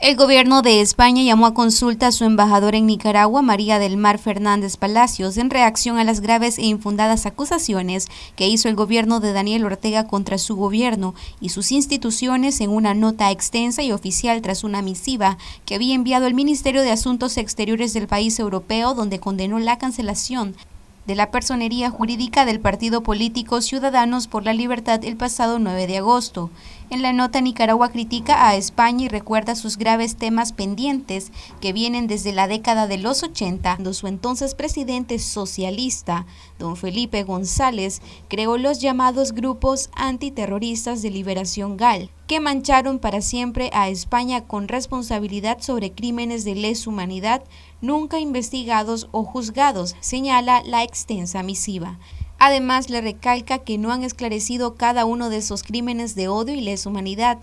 El gobierno de España llamó a consulta a su embajador en Nicaragua, María del Mar Fernández Palacios, en reacción a las graves e infundadas acusaciones que hizo el gobierno de Daniel Ortega contra su gobierno y sus instituciones en una nota extensa y oficial tras una misiva que había enviado el Ministerio de Asuntos Exteriores del país europeo, donde condenó la cancelación de la personería jurídica del partido político Ciudadanos por la Libertad el pasado 9 de agosto. En la nota, Nicaragua critica a España y recuerda sus graves temas pendientes que vienen desde la década de los 80, cuando su entonces presidente socialista, don Felipe González, creó los llamados grupos antiterroristas de liberación GAL, que mancharon para siempre a España con responsabilidad sobre crímenes de lesa humanidad nunca investigados o juzgados, señala la extensa misiva. Además, le recalca que no han esclarecido cada uno de esos crímenes de odio y leshumanidad. humanidad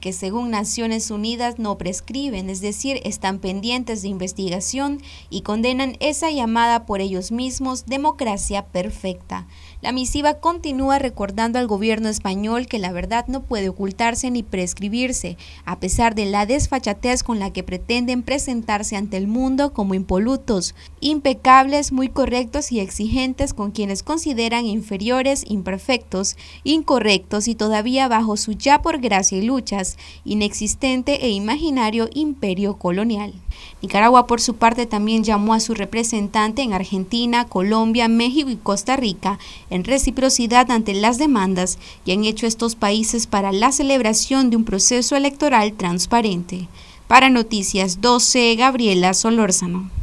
que según Naciones Unidas no prescriben, es decir, están pendientes de investigación y condenan esa llamada por ellos mismos democracia perfecta. La misiva continúa recordando al gobierno español que la verdad no puede ocultarse ni prescribirse, a pesar de la desfachatez con la que pretenden presentarse ante el mundo como impolutos, impecables, muy correctos y exigentes con quienes consideran inferiores, imperfectos, incorrectos y todavía bajo su ya por gracia y luchas inexistente e imaginario imperio colonial. Nicaragua, por su parte, también llamó a su representante en Argentina, Colombia, México y Costa Rica en reciprocidad ante las demandas que han hecho estos países para la celebración de un proceso electoral transparente. Para Noticias 12, Gabriela Solórzano.